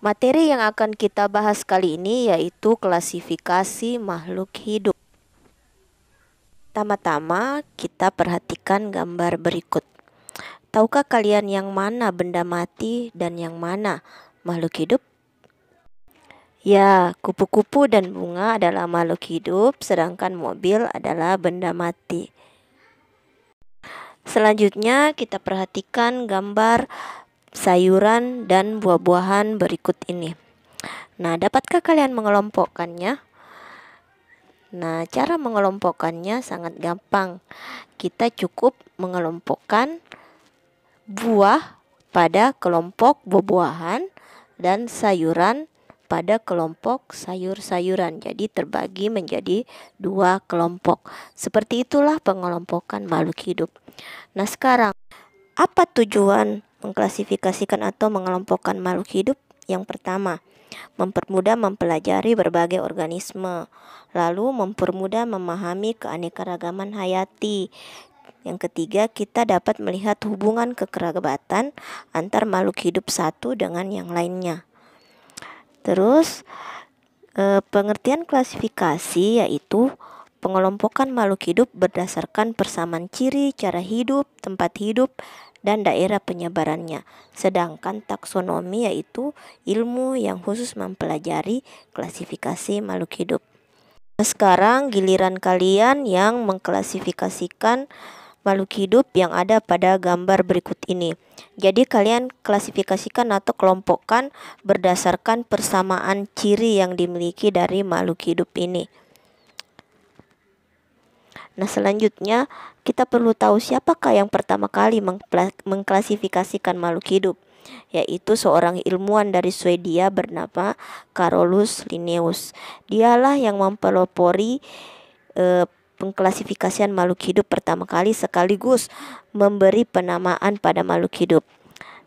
Materi yang akan kita bahas kali ini yaitu klasifikasi makhluk hidup. Pertama-tama, kita perhatikan gambar berikut. Tahukah kalian yang mana benda mati dan yang mana makhluk hidup? Ya, kupu-kupu dan bunga adalah makhluk hidup, sedangkan mobil adalah benda mati. Selanjutnya, kita perhatikan gambar sayuran, dan buah-buahan berikut ini. Nah, dapatkah kalian mengelompokkannya? Nah, cara mengelompokkannya sangat gampang. Kita cukup mengelompokkan buah pada kelompok buah-buahan dan sayuran pada kelompok sayur-sayuran. Jadi terbagi menjadi dua kelompok. Seperti itulah pengelompokan makhluk hidup. Nah, sekarang apa tujuan mengklasifikasikan atau mengelompokkan makhluk hidup yang pertama, mempermudah mempelajari berbagai organisme, lalu mempermudah memahami keanekaragaman hayati. Yang ketiga, kita dapat melihat hubungan kekerabatan antar makhluk hidup satu dengan yang lainnya. Terus, eh, pengertian klasifikasi yaitu pengelompokan makhluk hidup berdasarkan persamaan ciri, cara hidup, tempat hidup, dan daerah penyebarannya. Sedangkan taksonomi yaitu ilmu yang khusus mempelajari klasifikasi makhluk hidup. Nah, sekarang giliran kalian yang mengklasifikasikan makhluk hidup yang ada pada gambar berikut ini. Jadi kalian klasifikasikan atau kelompokkan berdasarkan persamaan ciri yang dimiliki dari makhluk hidup ini. Nah, selanjutnya kita perlu tahu siapakah yang pertama kali mengklasifikasikan makhluk hidup, yaitu seorang ilmuwan dari Swedia bernama Carolus Linnaeus. Dialah yang mempelopori eh, pengklasifikasian makhluk hidup pertama kali sekaligus memberi penamaan pada makhluk hidup.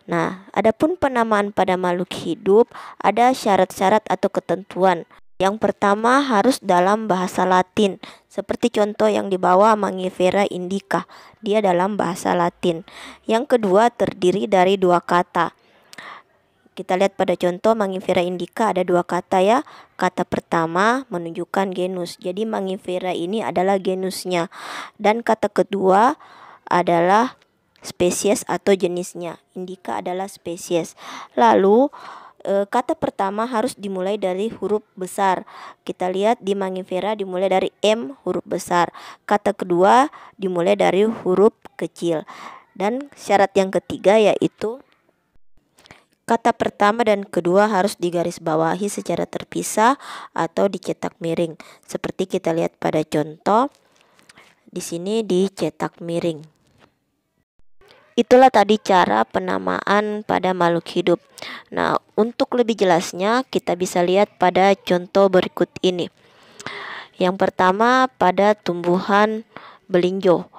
Nah, adapun penamaan pada makhluk hidup ada syarat-syarat atau ketentuan. Yang pertama harus dalam bahasa Latin, seperti contoh yang dibawa Mangifera indica, dia dalam bahasa Latin. Yang kedua terdiri dari dua kata. Kita lihat pada contoh Mangifera indica ada dua kata ya. Kata pertama menunjukkan genus. Jadi Mangifera ini adalah genusnya. Dan kata kedua adalah spesies atau jenisnya. Indica adalah spesies. Lalu Eh, kata pertama harus dimulai dari huruf besar. Kita lihat di Mangifera dimulai dari M huruf besar. Kata kedua dimulai dari huruf kecil. Dan syarat yang ketiga yaitu Kata pertama dan kedua harus digarisbawahi secara terpisah atau dicetak miring, seperti kita lihat pada contoh di sini dicetak miring itulah tadi cara penamaan pada makhluk hidup. Nah, untuk lebih jelasnya kita bisa lihat pada contoh berikut ini. Yang pertama pada tumbuhan belinjo.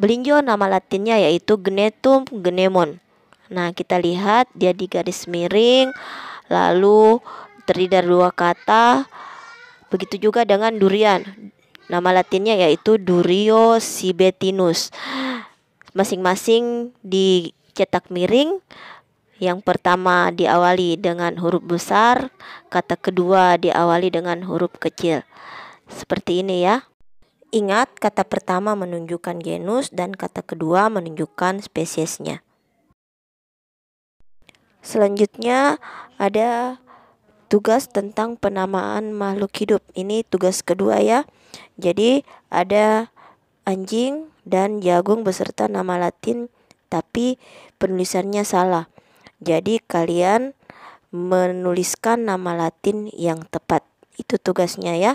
Belinjo nama latinnya yaitu Genetum genemon. Nah, kita lihat dia di garis miring lalu terdiri dari dua kata. Begitu juga dengan durian. Nama latinnya yaitu Durio sibetinus masing-masing dicetak miring. Yang pertama diawali dengan huruf besar, kata kedua diawali dengan huruf kecil. Seperti ini ya. Ingat, kata pertama menunjukkan genus dan kata kedua menunjukkan spesiesnya. Selanjutnya ada tugas tentang penamaan makhluk hidup. Ini tugas kedua ya. Jadi ada anjing, dan jagung beserta nama Latin tapi penulisannya salah. Jadi kalian menuliskan nama Latin yang tepat. Itu tugasnya ya.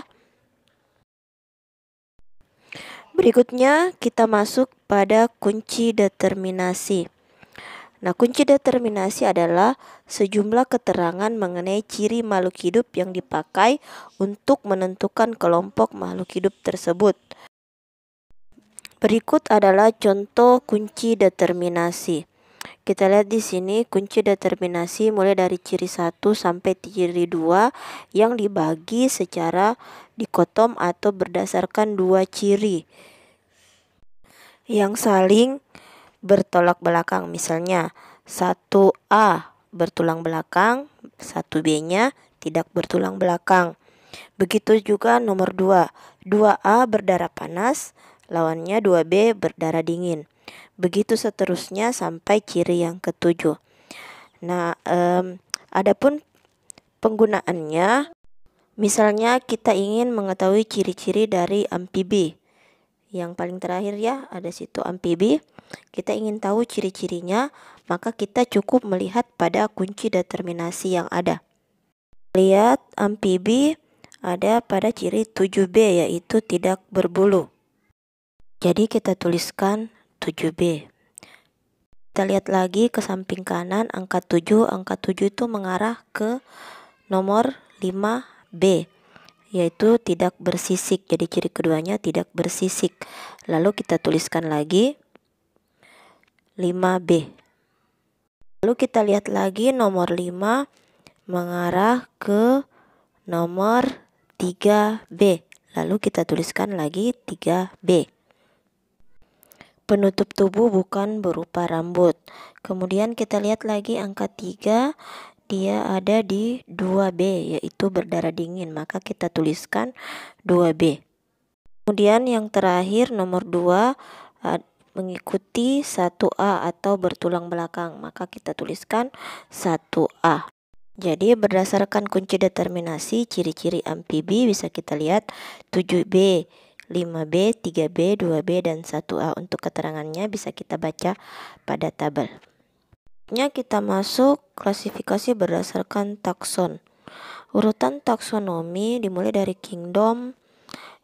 Berikutnya kita masuk pada kunci determinasi. Nah, kunci determinasi adalah sejumlah keterangan mengenai ciri makhluk hidup yang dipakai untuk menentukan kelompok makhluk hidup tersebut. Berikut adalah contoh kunci determinasi. Kita lihat di sini kunci determinasi mulai dari ciri 1 sampai ciri 2 yang dibagi secara dikotom atau berdasarkan dua ciri yang saling bertolak belakang. Misalnya 1A bertulang belakang, 1B-nya tidak bertulang belakang. Begitu juga nomor 2, 2A berdarah panas, Lawannya 2B berdarah dingin. Begitu seterusnya sampai ciri yang ketujuh. Nah, um, adapun penggunaannya misalnya kita ingin mengetahui ciri-ciri dari amfibi. Yang paling terakhir ya, ada situ amfibi. Kita ingin tahu ciri-cirinya, maka kita cukup melihat pada kunci determinasi yang ada. Lihat amfibi ada pada ciri 7B yaitu tidak berbulu. Jadi kita tuliskan 7B. Kita lihat lagi ke samping kanan angka 7. Angka 7 itu mengarah ke nomor 5B yaitu tidak bersisik. Jadi ciri keduanya tidak bersisik. Lalu kita tuliskan lagi 5B. Lalu kita lihat lagi nomor 5 mengarah ke nomor 3B. Lalu kita tuliskan lagi 3B penutup tubuh bukan berupa rambut. Kemudian kita lihat lagi angka 3 dia ada di 2B yaitu berdarah dingin, maka kita tuliskan 2B. Kemudian yang terakhir nomor 2 mengikuti 1A atau bertulang belakang, maka kita tuliskan 1A. Jadi berdasarkan kunci determinasi ciri-ciri amfibi bisa kita lihat 7B 5B, 3B, 2B, dan 1A untuk keterangannya bisa kita baca pada tabel. Selanjutnya kita masuk klasifikasi berdasarkan takson. Urutan taksonomi dimulai dari kingdom,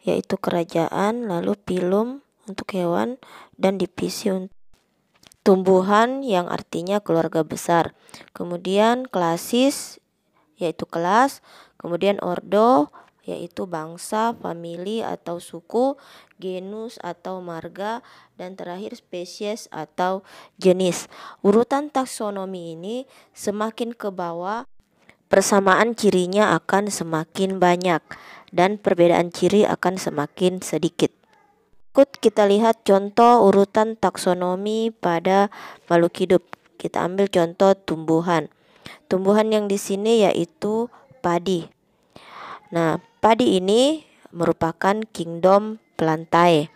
yaitu kerajaan, lalu pilum untuk hewan, dan divisi untuk tumbuhan yang artinya keluarga besar. Kemudian klasis yaitu kelas, kemudian ordo yaitu bangsa, famili atau suku, genus atau marga, dan terakhir spesies atau jenis. Urutan taksonomi ini semakin ke bawah, persamaan cirinya akan semakin banyak dan perbedaan ciri akan semakin sedikit. Ikut kita lihat contoh urutan taksonomi pada makhluk hidup. Kita ambil contoh tumbuhan. Tumbuhan yang di sini yaitu padi. Nah, padi ini merupakan kingdom plantae.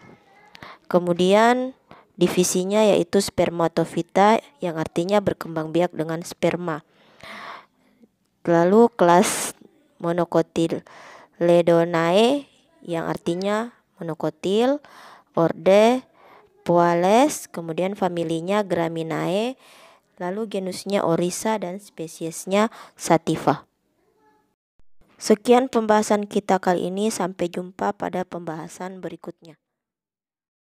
Kemudian divisinya yaitu spermatofita yang artinya berkembang biak dengan sperma. Lalu kelas monokotil Ledonae yang artinya monokotil, orde, poales, kemudian familinya Graminae, lalu genusnya Orisa dan spesiesnya Sativa. Sekian pembahasan kita kali ini, sampai jumpa pada pembahasan berikutnya.